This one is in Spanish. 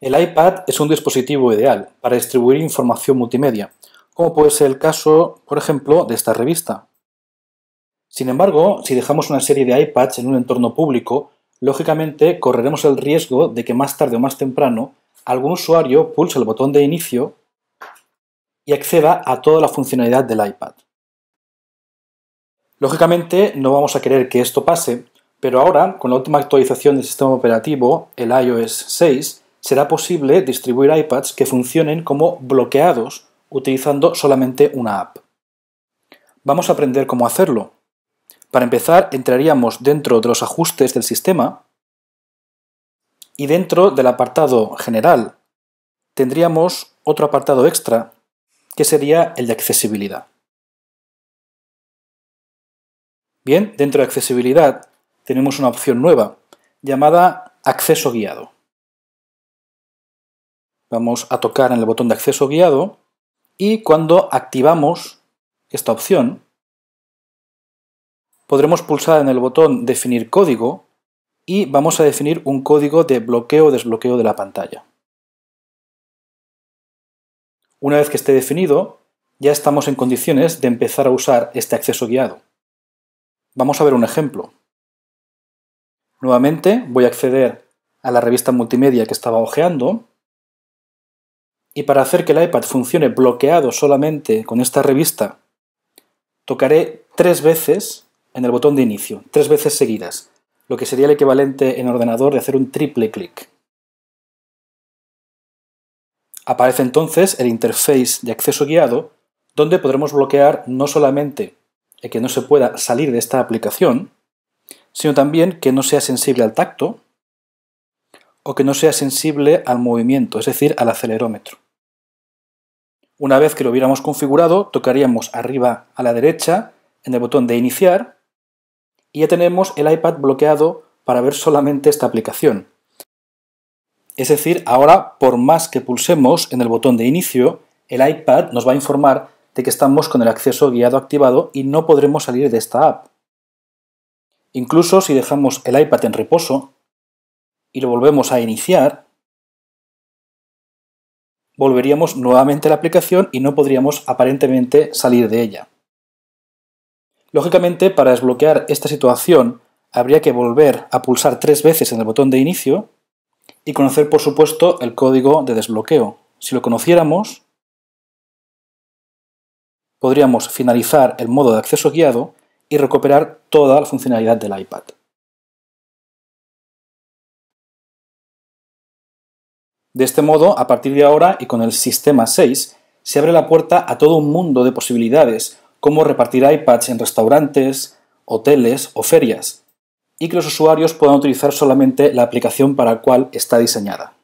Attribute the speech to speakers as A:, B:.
A: El iPad es un dispositivo ideal para distribuir información multimedia,
B: como puede ser el caso, por ejemplo, de esta revista. Sin embargo, si dejamos una serie de iPads en un entorno público, lógicamente correremos el riesgo de que más tarde o más temprano algún usuario pulse el botón de inicio y acceda a toda la funcionalidad del iPad. Lógicamente no vamos a querer que esto pase, pero ahora, con la última actualización del sistema operativo, el iOS 6, será posible distribuir iPads que funcionen como bloqueados utilizando solamente una app. Vamos a aprender cómo hacerlo. Para empezar, entraríamos dentro de los ajustes del sistema y dentro del apartado general tendríamos otro apartado extra que sería el de accesibilidad. Bien, dentro de accesibilidad tenemos una opción nueva llamada acceso guiado.
A: Vamos a tocar en el botón de acceso guiado y cuando activamos esta opción, podremos
B: pulsar en el botón Definir código y vamos a definir un código de bloqueo o desbloqueo de la pantalla. Una vez que esté definido, ya estamos en condiciones de empezar a usar este acceso guiado. Vamos a ver un ejemplo. Nuevamente voy a acceder a la revista multimedia que estaba hojeando y para hacer que el iPad funcione bloqueado solamente con esta revista, tocaré tres veces en el botón de inicio, tres veces seguidas, lo que sería el equivalente en ordenador de hacer un triple clic. Aparece entonces el interface de acceso guiado, donde podremos bloquear no solamente el que no se pueda salir de esta aplicación, sino también que no sea sensible al tacto o que no sea sensible al movimiento, es decir, al acelerómetro. Una vez que lo hubiéramos configurado, tocaríamos arriba a la derecha en el botón de iniciar y ya tenemos el iPad bloqueado para ver solamente esta aplicación. Es decir, ahora por más que pulsemos en el botón de inicio, el iPad nos va a informar de que estamos con el acceso guiado activado y no podremos salir de esta app. Incluso si dejamos el iPad en reposo y lo volvemos a iniciar, volveríamos nuevamente a la aplicación y no podríamos aparentemente salir de ella. Lógicamente, para desbloquear esta situación, habría que volver a pulsar tres veces en el botón de inicio y conocer, por supuesto, el código de desbloqueo. Si lo conociéramos,
A: podríamos finalizar el modo de acceso guiado y recuperar toda la funcionalidad del iPad. De este modo, a partir de ahora y con el sistema 6, se abre la puerta
B: a todo un mundo de posibilidades, como repartir iPads en restaurantes, hoteles o ferias, y que los usuarios puedan utilizar solamente la aplicación para la cual está diseñada.